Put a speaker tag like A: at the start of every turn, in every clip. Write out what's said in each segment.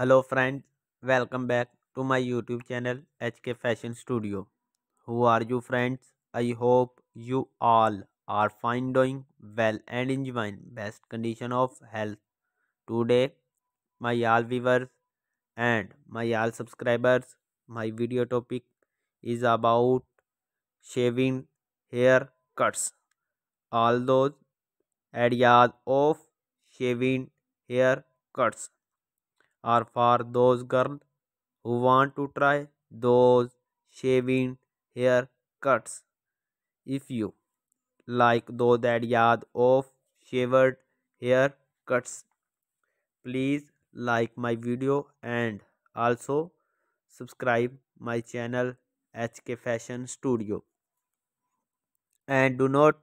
A: hello friends welcome back to my youtube channel hk fashion studio who are you friends i hope you all are fine doing well and enjoying best condition of health today my all viewers and my all subscribers my video topic is about shaving hair cuts all those ideas of shaving hair cuts are for those girls who want to try those shaving hair cuts. If you like those ideas of shaved hair cuts, please like my video and also subscribe my channel HK Fashion Studio. And do not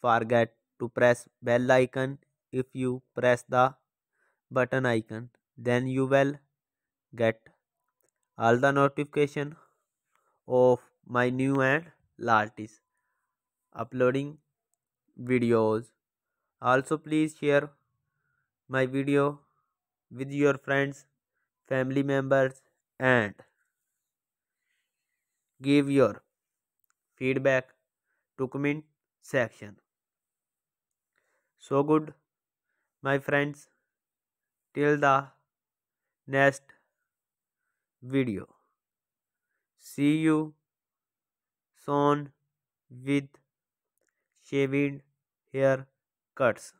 A: forget to press bell icon if you press the button icon then you will get all the notification of my new and latest uploading videos also please share my video with your friends family members and give your feedback to comment section so good my friends till the next video. See you soon with shaved haircuts.